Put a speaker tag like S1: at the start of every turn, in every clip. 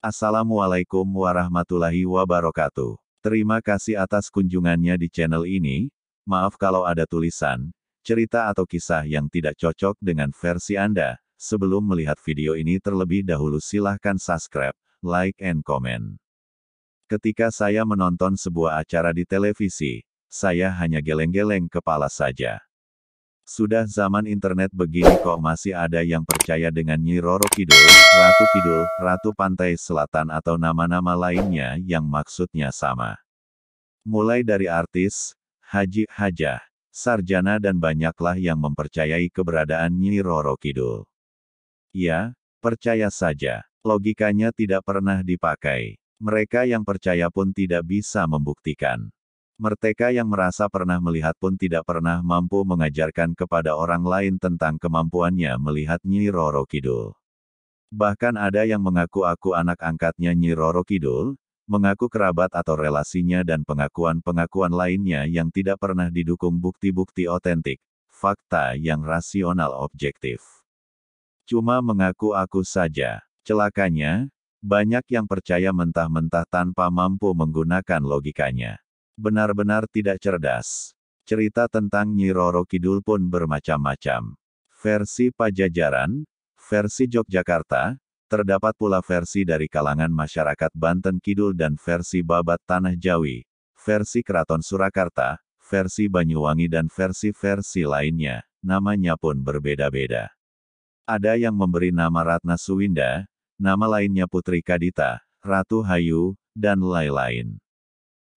S1: Assalamualaikum warahmatullahi wabarakatuh. Terima kasih atas kunjungannya di channel ini. Maaf kalau ada tulisan, cerita atau kisah yang tidak cocok dengan versi Anda. Sebelum melihat video ini terlebih dahulu silahkan subscribe, like and comment. Ketika saya menonton sebuah acara di televisi, saya hanya geleng-geleng kepala saja. Sudah zaman internet begini kok masih ada yang percaya dengan Nyi Roro Kidul, Ratu Kidul, Ratu Pantai Selatan atau nama-nama lainnya yang maksudnya sama. Mulai dari artis, haji, hajah, sarjana dan banyaklah yang mempercayai keberadaan Nyi Roro Kidul. Ya, percaya saja, logikanya tidak pernah dipakai. Mereka yang percaya pun tidak bisa membuktikan. Merteka yang merasa pernah melihat pun tidak pernah mampu mengajarkan kepada orang lain tentang kemampuannya melihat Nyi Roro Kidul. Bahkan ada yang mengaku aku anak angkatnya Nyi Roro Kidul, mengaku kerabat atau relasinya dan pengakuan-pengakuan lainnya yang tidak pernah didukung bukti-bukti otentik, fakta yang rasional objektif. Cuma mengaku aku saja. Celakanya, banyak yang percaya mentah-mentah tanpa mampu menggunakan logikanya benar-benar tidak cerdas. Cerita tentang Nyi Roro Kidul pun bermacam-macam. Versi Pajajaran, versi Yogyakarta, terdapat pula versi dari kalangan masyarakat Banten Kidul dan versi Babat Tanah Jawi, versi Keraton Surakarta, versi Banyuwangi dan versi-versi lainnya, namanya pun berbeda-beda. Ada yang memberi nama Ratna Suwinda, nama lainnya Putri Kadita, Ratu Hayu, dan lain-lain.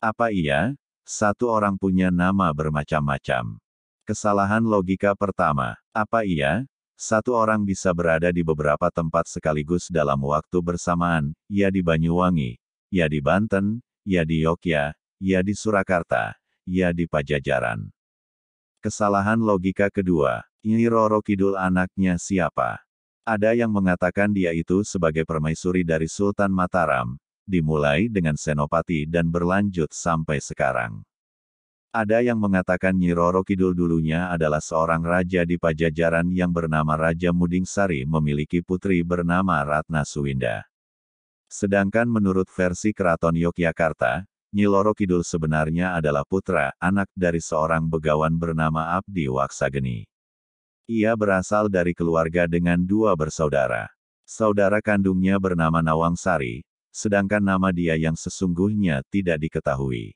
S1: Apa iya? Satu orang punya nama bermacam-macam. Kesalahan logika pertama. Apa iya? Satu orang bisa berada di beberapa tempat sekaligus dalam waktu bersamaan, ya di Banyuwangi, ya di Banten, ya di Yogyakarta, ya di Surakarta, ya di Pajajaran. Kesalahan logika kedua, ini Roro Kidul anaknya siapa? Ada yang mengatakan dia itu sebagai permaisuri dari Sultan Mataram, dimulai dengan Senopati dan berlanjut sampai sekarang. Ada yang mengatakan Nyi Roro Kidul dulunya adalah seorang raja di Pajajaran yang bernama Raja Mudingsari memiliki putri bernama Ratna Suwinda. Sedangkan menurut versi Keraton Yogyakarta, Nyi Roro Kidul sebenarnya adalah putra, anak dari seorang begawan bernama Abdi Waksageni. Ia berasal dari keluarga dengan dua bersaudara. Saudara kandungnya bernama Nawang Sari, sedangkan nama dia yang sesungguhnya tidak diketahui.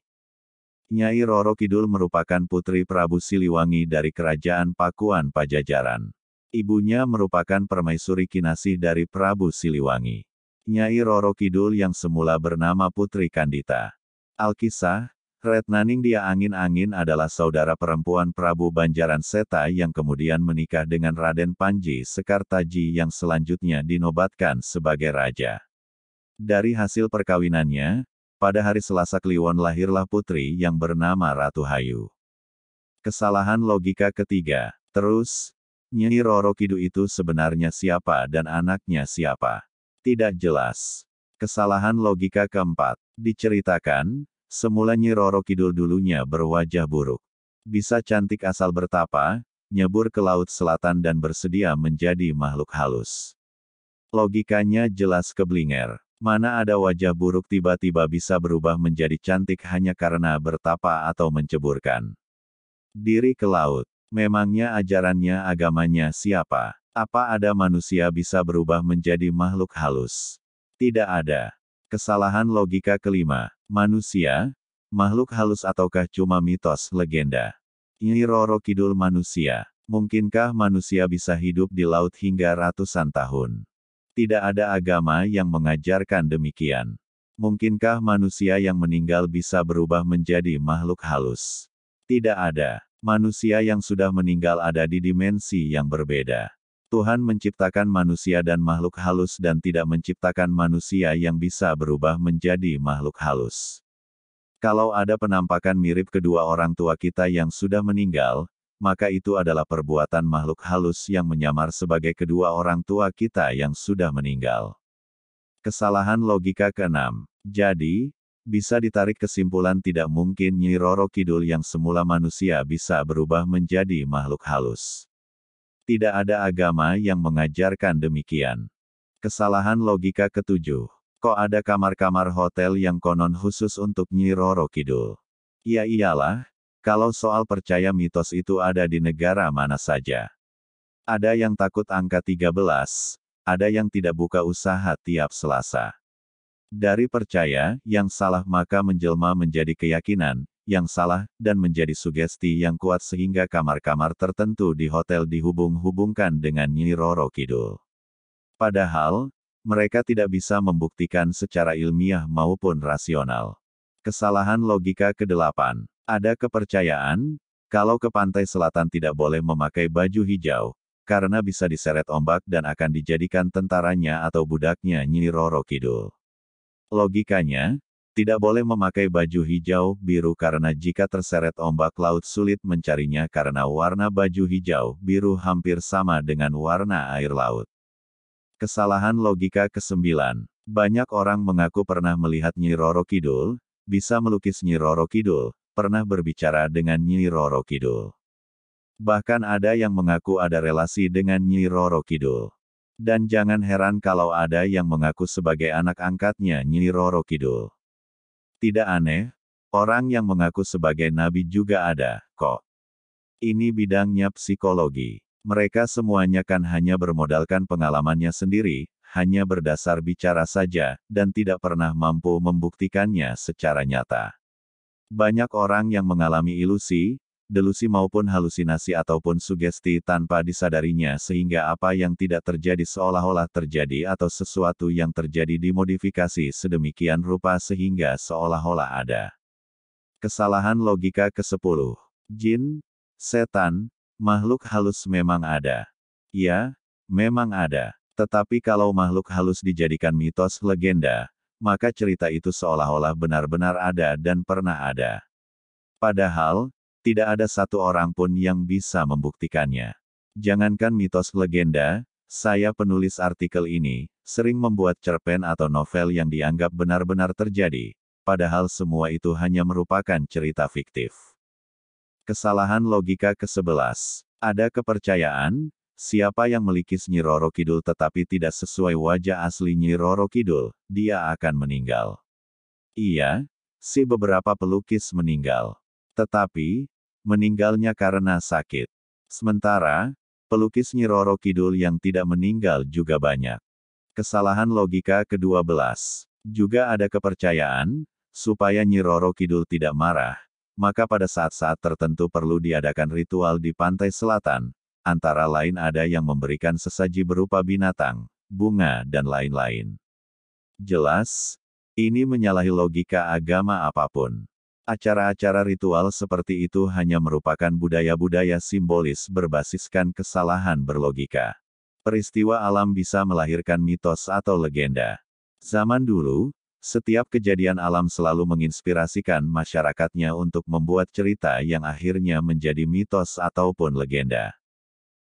S1: Nyai Roro Kidul merupakan putri Prabu Siliwangi dari Kerajaan Pakuan Pajajaran. Ibunya merupakan permaisuri Kinasi dari Prabu Siliwangi. Nyai Roro Kidul yang semula bernama Putri Kandita. Alkisah, Retnaning Dia Angin-Angin adalah saudara perempuan Prabu Banjaran Seta yang kemudian menikah dengan Raden Panji Sekartaji yang selanjutnya dinobatkan sebagai raja. Dari hasil perkawinannya, pada hari Selasa Kliwon lahirlah putri yang bernama Ratu Hayu. Kesalahan logika ketiga. Terus, Nyi Roro Kidul itu sebenarnya siapa dan anaknya siapa? Tidak jelas. Kesalahan logika keempat. Diceritakan, semula Nyi Roro Kidul dulunya berwajah buruk. Bisa cantik asal bertapa, nyebur ke laut selatan dan bersedia menjadi makhluk halus. Logikanya jelas keblinger. Mana ada wajah buruk tiba-tiba bisa berubah menjadi cantik hanya karena bertapa atau menceburkan. Diri ke laut. Memangnya ajarannya agamanya siapa? Apa ada manusia bisa berubah menjadi makhluk halus? Tidak ada. Kesalahan logika kelima. Manusia? Makhluk halus ataukah cuma mitos, legenda? Ini Roro Kidul manusia. Mungkinkah manusia bisa hidup di laut hingga ratusan tahun? Tidak ada agama yang mengajarkan demikian. Mungkinkah manusia yang meninggal bisa berubah menjadi makhluk halus? Tidak ada. Manusia yang sudah meninggal ada di dimensi yang berbeda. Tuhan menciptakan manusia dan makhluk halus dan tidak menciptakan manusia yang bisa berubah menjadi makhluk halus. Kalau ada penampakan mirip kedua orang tua kita yang sudah meninggal, maka itu adalah perbuatan makhluk halus yang menyamar sebagai kedua orang tua kita yang sudah meninggal. Kesalahan logika keenam. Jadi, bisa ditarik kesimpulan tidak mungkin Nyi Roro Kidul yang semula manusia bisa berubah menjadi makhluk halus. Tidak ada agama yang mengajarkan demikian. Kesalahan logika ketujuh. Kok ada kamar-kamar hotel yang konon khusus untuk Nyi Roro Kidul? Ya iyalah, kalau soal percaya mitos itu ada di negara mana saja. Ada yang takut angka 13, ada yang tidak buka usaha tiap Selasa. Dari percaya, yang salah maka menjelma menjadi keyakinan, yang salah, dan menjadi sugesti yang kuat sehingga kamar-kamar tertentu di hotel dihubung-hubungkan dengan Nyi Roro Kidul. Padahal, mereka tidak bisa membuktikan secara ilmiah maupun rasional. Kesalahan logika kedelapan. Ada kepercayaan, kalau ke pantai selatan tidak boleh memakai baju hijau, karena bisa diseret ombak dan akan dijadikan tentaranya atau budaknya Nyi Roro Kidul. Logikanya, tidak boleh memakai baju hijau biru karena jika terseret ombak laut sulit mencarinya karena warna baju hijau biru hampir sama dengan warna air laut. Kesalahan logika ke-9. Banyak orang mengaku pernah melihat Nyi Roro Kidul, bisa melukis Nyi Roro Kidul, pernah berbicara dengan Nyi Roro Kidul. Bahkan ada yang mengaku ada relasi dengan Nyi Roro Kidul. Dan jangan heran kalau ada yang mengaku sebagai anak angkatnya Nyi Roro Kidul. Tidak aneh, orang yang mengaku sebagai nabi juga ada, kok. Ini bidangnya psikologi. Mereka semuanya kan hanya bermodalkan pengalamannya sendiri, hanya berdasar bicara saja, dan tidak pernah mampu membuktikannya secara nyata. Banyak orang yang mengalami ilusi, delusi maupun halusinasi ataupun sugesti tanpa disadarinya sehingga apa yang tidak terjadi seolah-olah terjadi atau sesuatu yang terjadi dimodifikasi sedemikian rupa sehingga seolah-olah ada. Kesalahan logika ke-10. Jin, setan, makhluk halus memang ada. Ya, memang ada. Tetapi kalau makhluk halus dijadikan mitos legenda, maka cerita itu seolah-olah benar-benar ada dan pernah ada. Padahal, tidak ada satu orang pun yang bisa membuktikannya. Jangankan mitos legenda, saya penulis artikel ini, sering membuat cerpen atau novel yang dianggap benar-benar terjadi, padahal semua itu hanya merupakan cerita fiktif. Kesalahan logika ke-11. Ada kepercayaan, Siapa yang melikis Nyi Roro Kidul tetapi tidak sesuai wajah asli Nyi Roro Kidul, dia akan meninggal. Iya, si beberapa pelukis meninggal. Tetapi, meninggalnya karena sakit. Sementara, pelukis Nyi Roro Kidul yang tidak meninggal juga banyak. Kesalahan logika ke-12. Juga ada kepercayaan, supaya Nyi Roro Kidul tidak marah, maka pada saat-saat tertentu perlu diadakan ritual di pantai selatan, antara lain ada yang memberikan sesaji berupa binatang, bunga, dan lain-lain. Jelas, ini menyalahi logika agama apapun. Acara-acara ritual seperti itu hanya merupakan budaya-budaya simbolis berbasiskan kesalahan berlogika. Peristiwa alam bisa melahirkan mitos atau legenda. Zaman dulu, setiap kejadian alam selalu menginspirasikan masyarakatnya untuk membuat cerita yang akhirnya menjadi mitos ataupun legenda.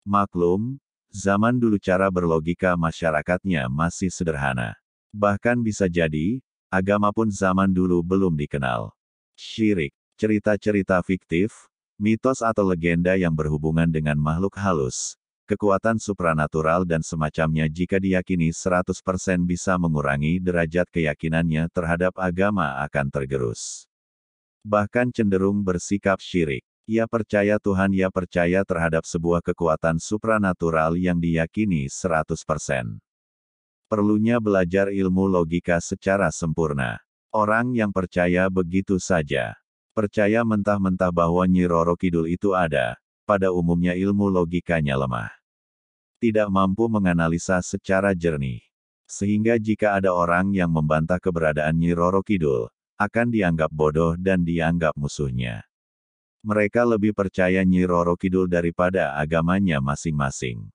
S1: Maklum, zaman dulu cara berlogika masyarakatnya masih sederhana. Bahkan bisa jadi, agama pun zaman dulu belum dikenal. Syirik, cerita-cerita fiktif, mitos atau legenda yang berhubungan dengan makhluk halus, kekuatan supranatural dan semacamnya jika diyakini 100% bisa mengurangi derajat keyakinannya terhadap agama akan tergerus. Bahkan cenderung bersikap syirik. Ia percaya Tuhan, ia percaya terhadap sebuah kekuatan supranatural yang diyakini 100%. Perlunya belajar ilmu logika secara sempurna. Orang yang percaya begitu saja. Percaya mentah-mentah bahwa Nyi Roro Kidul itu ada, pada umumnya ilmu logikanya lemah. Tidak mampu menganalisa secara jernih. Sehingga jika ada orang yang membantah keberadaan Nyi Roro Kidul, akan dianggap bodoh dan dianggap musuhnya. Mereka lebih percaya Nyi Roro Kidul daripada agamanya masing-masing.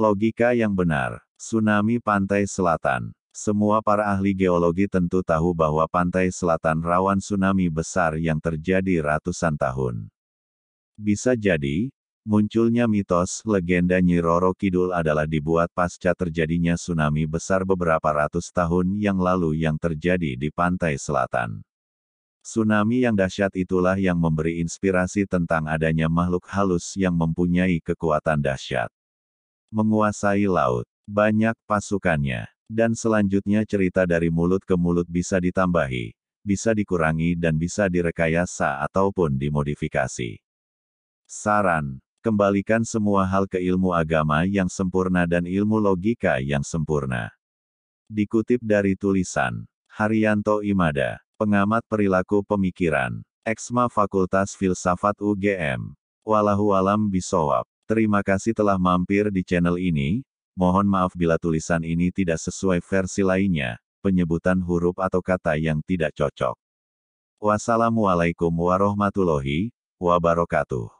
S1: Logika yang benar. Tsunami Pantai Selatan. Semua para ahli geologi tentu tahu bahwa pantai selatan rawan tsunami besar yang terjadi ratusan tahun. Bisa jadi, munculnya mitos legenda Nyi Roro Kidul adalah dibuat pasca terjadinya tsunami besar beberapa ratus tahun yang lalu yang terjadi di pantai selatan. Tsunami yang dahsyat itulah yang memberi inspirasi tentang adanya makhluk halus yang mempunyai kekuatan dahsyat. Menguasai laut, banyak pasukannya, dan selanjutnya cerita dari mulut ke mulut bisa ditambahi, bisa dikurangi dan bisa direkayasa ataupun dimodifikasi. Saran, kembalikan semua hal ke ilmu agama yang sempurna dan ilmu logika yang sempurna. Dikutip dari tulisan Haryanto Imada pengamat perilaku pemikiran, Eksma Fakultas Filsafat UGM. Walahu alam bisawab. Terima kasih telah mampir di channel ini. Mohon maaf bila tulisan ini tidak sesuai versi lainnya, penyebutan huruf atau kata yang tidak cocok. Wassalamualaikum warahmatullahi wabarakatuh.